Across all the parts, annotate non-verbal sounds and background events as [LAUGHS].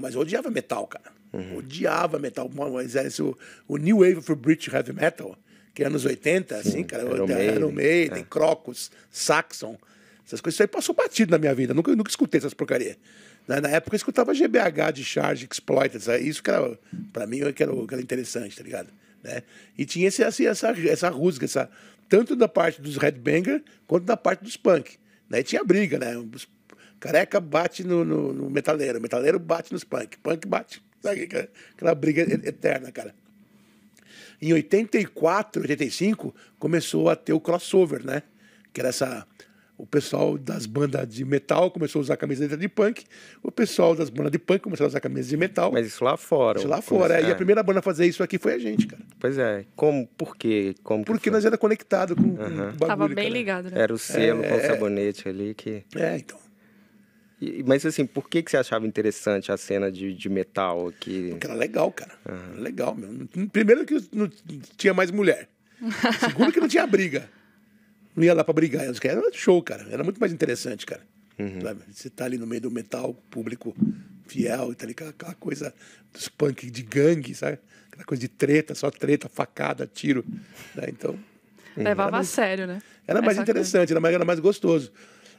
Mas eu odiava metal, cara. Uhum. Odiava metal. isso o New Wave for British Heavy Metal, que é anos 80, assim, Sim, assim, cara. Iron Maiden, Iron é. Crocus, Saxon. Essas coisas. Isso aí passou batido na minha vida. Nunca, nunca escutei essas porcarias. Na, na, época eu escutava GBH de Charge, Exploited. Isso que era, pra mim, que era, que era interessante, tá ligado? Né? E tinha esse, assim, essa, essa rusga, essa, tanto da parte dos banger quanto da parte dos punk. Né? E tinha briga, né? Os Careca bate no, no, no metaleiro, metaleiro bate nos punk, punk bate. Sabe, aquela briga eterna, cara. Em 84, 85, começou a ter o crossover, né? Que era essa. O pessoal das bandas de metal começou a usar camiseta de punk. O pessoal das bandas de punk começou a usar camiseta de metal. Mas isso lá fora. Isso lá fora. É. E a é. primeira banda a fazer isso aqui foi a gente, cara. Pois é. Como, por quê? Como Porque nós era conectado com, com o bagulho. Tava bem cara. ligado, né? Era o selo é, com o é, é. sabonete ali que... É, então. E, mas assim, por que, que você achava interessante a cena de, de metal aqui? Porque era legal, cara. Uhum. Era legal mesmo. Primeiro que não tinha mais mulher. [LAUGHS] Segundo que não tinha briga. Não ia lá pra brigar. Era show, cara. Era muito mais interessante, cara. Uhum. Você tá ali no meio do metal, público fiel, tá ali aquela, aquela coisa dos punk de gangue, sabe? Aquela coisa de treta, só treta, facada, tiro. Né? Então. Levava a sério, né? Era mais Essa interessante, era mais, era mais gostoso.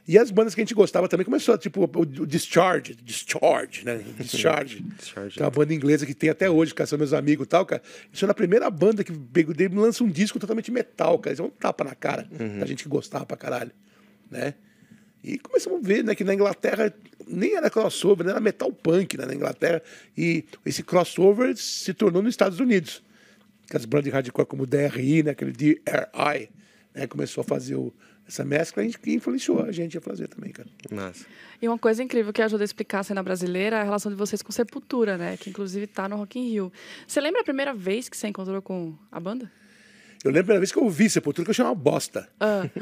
E as bandas que a gente gostava também começou, tipo, o Discharge, Discharge, né? [LAUGHS] Discharge. Discharge. É uma né? banda inglesa que tem até hoje, cara, são meus amigos e tal, cara. Isso é a primeira banda que dele lança um disco totalmente metal, cara. Isso é um tapa na cara uhum. da gente que gostava pra caralho, né? E começamos a ver né, que na Inglaterra nem era crossover, era metal punk né, na Inglaterra. E esse crossover se tornou nos Estados Unidos. Que as bandas de hardcore como DRI, né, aquele DRI, né, começou a fazer o, essa mescla que influenciou a gente a fazer também, cara. Nossa. E uma coisa incrível que ajuda a explicar a cena brasileira é a relação de vocês com Sepultura, né? Que inclusive está no Rock in Rio. Você lembra a primeira vez que você encontrou com a banda? Eu lembro a primeira vez que eu ouvi Sepultura, que eu achei uma bosta. Ah. [LAUGHS]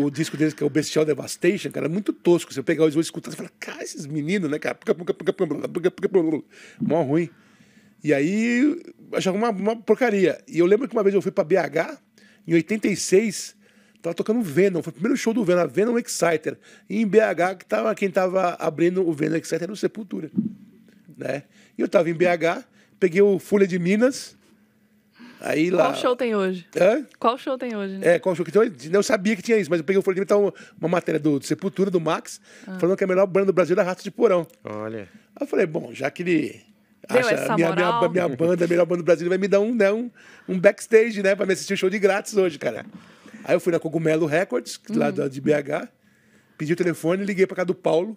o disco deles, que é o Bestial Devastation, cara, é muito tosco. Você pegar os dois escutando, você fala, cara, esses meninos, né, cara? Mó ruim. E aí, achava uma, uma porcaria. E eu lembro que uma vez eu fui para BH, em 86, tava tocando Venom. Foi o primeiro show do Venom, Venom Exciter. em BH, que tava, quem tava abrindo o Venom Exciter era o Sepultura. Né? E eu tava em BH, peguei o Folha de Minas. Aí lá. Qual show tem hoje? Hã? Qual show tem hoje? Né? É, qual show que tem hoje? Eu sabia que tinha isso, mas eu peguei o Folha de Minas, então, uma, matéria do, do, Sepultura, do Max, ah. falando que é a melhor banda do Brasil era Rato de Porão. Olha. Aí eu falei, bom, já que ele. Deu acha minha, minha, minha, banda, a melhor banda do Brasil, vai me dar um, né, um, um backstage, né? Pra me assistir o um show de grátis hoje, cara. Aí eu fui na Cogumelo Records, lá uhum. de BH, pedi o telefone, liguei para casa do Paulo.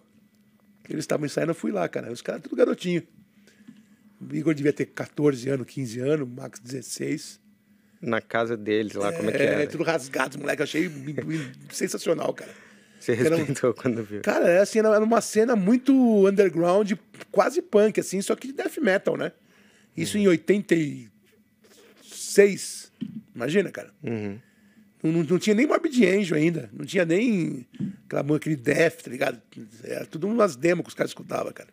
Eles estavam ensaiando, eu fui lá, cara. Os caras tudo garotinho. O Igor devia ter 14 anos, 15 anos, Max 16. Na casa deles lá, é, como é que é, era? É, tudo rasgado, moleque. Eu achei [LAUGHS] sensacional, cara. Você respeitou um... quando viu. Cara, é assim, era uma cena muito underground, quase punk, assim, só que de death metal, né? Isso uhum. em 86. Imagina, cara. Uhum. Não, não, não, tinha nem Morbid Angel ainda. Não tinha nem aquela, aquele Death, tá ligado? Era tudo umas demos que os caras escutavam, cara.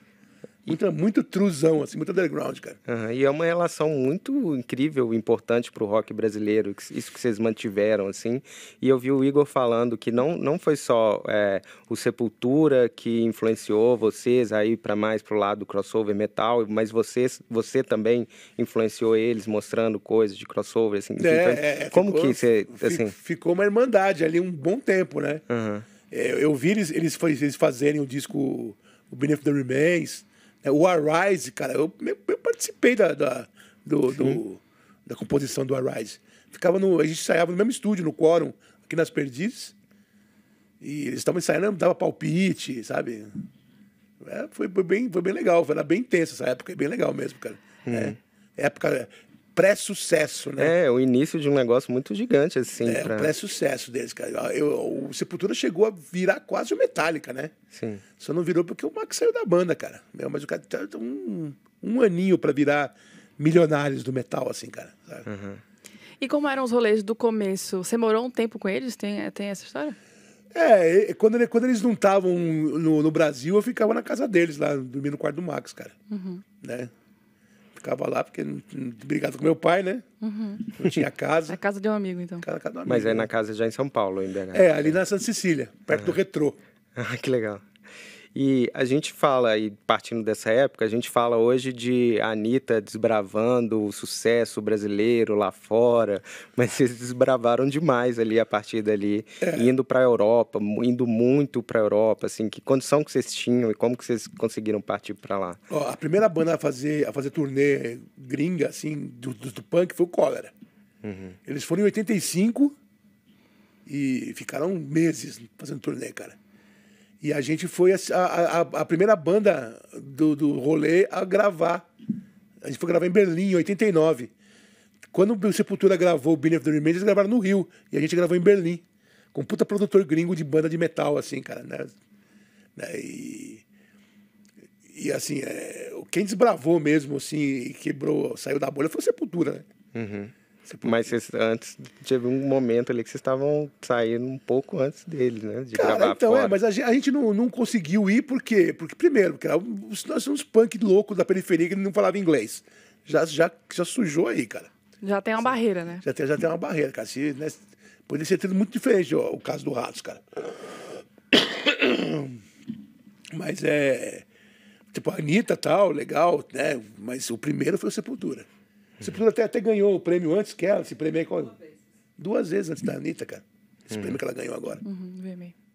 Muita, muito truzão, assim, muito underground, cara. Uhum, e é uma relação muito incrível, importante pro rock brasileiro, isso que vocês mantiveram, assim. E eu vi o Igor falando que não, não foi só é, o Sepultura que influenciou vocês aí para mais pro lado do crossover metal, mas vocês, você também influenciou eles, mostrando coisas de crossover, assim. É, então, é, é como ficou, que você, assim... Ficou uma irmandade ali um bom tempo, né? Uhum. Eu, é, eu, vi eles, eles, eles fazerem o disco... O Benefit the Remains, é, o Arise, cara, eu, eu participei da, da, do, do, da composição do Arise. Ficava no, a gente ensaiava no mesmo estúdio, no Quórum, aqui nas Perdizes. E eles estavam ensaiando, dava palpite, sabe? É, foi, foi, bem, foi bem legal, foi, bem intensa essa época, é bem legal mesmo, cara. Uhum. É, época, pré-sucesso, né? É, o início de um negócio muito gigante, assim. É, pra... o pré-sucesso deles, cara. Ah, eu, o Sepultura chegou a virar quase o Metallica, né? Sim. Só não virou porque o Max saiu da banda, cara. Meu, mas o cara tem tá, tá um, um aninho para virar milionários do metal, assim, cara. Uhum. E como eram os rolês do começo? Você morou um tempo com eles? Tem, é, tem essa história? É, quando, ele, quando eles não estavam no, no, Brasil, eu ficava na casa deles, lá, dormia no quarto do Max, cara. Uhum. Né? Ficava lá, porque brigado com meu pai, né? Uhum. Não tinha casa. [LAUGHS] a casa de um amigo, então. Casa, casa um amigo, Mas é né? na casa já em São Paulo, em BH. É, ali na Santa Cecília, perto uhum. do ah. retrô. [LAUGHS] Ah, que legal. E a gente fala, e partindo dessa época, a gente fala hoje de Anitta desbravando o sucesso brasileiro lá fora, [LAUGHS] mas vocês desbravaram demais ali a partir dali, é. indo para a Europa, indo muito para a Europa, assim, que condição que vocês tinham e como que vocês conseguiram partir para lá? Ó, a primeira banda a fazer, a fazer turnê gringa, assim, do, do, do punk foi o Cólera. Uhum. Eles foram em 85 e ficaram meses fazendo turnê, cara. E a gente foi a, a, a primeira banda do, do rolê a gravar. A gente foi gravar em Berlim, em 89. Quando o Sepultura gravou o Billion of the Remains, eles gravaram no Rio. E a gente gravou em Berlim. Com um puta produtor gringo de banda de metal, assim, cara. Né? né e, e assim, é, quem desbravou mesmo, assim, e quebrou, saiu da bolha foi o Sepultura, né? Uhum. Mas vocês, antes, teve um momento ali que vocês estavam saindo um pouco antes dele, né? De Cara, gravar então, é, fora. é, mas a gente, a gente não, não, conseguiu ir, por quê? Porque, primeiro, porque nós somos punk loucos da periferia que não falava inglês. Já, já, já sujou aí, cara. Já tem uma barreira, né? Já tem, já tem uma barreira, cara. Se, né, poderia ser tido muito diferente ó, o caso do Ratos, cara. [COUGHS] Mas é. Tipo, a Anitta tal, legal, né? Mas o primeiro foi o Sepultura. Você pessoa até, até ganhou o prêmio antes que ela, esse prêmio aí. Duas vezes antes da Anitta, cara. Esse uhum. prêmio que ela ganhou agora. Uhum,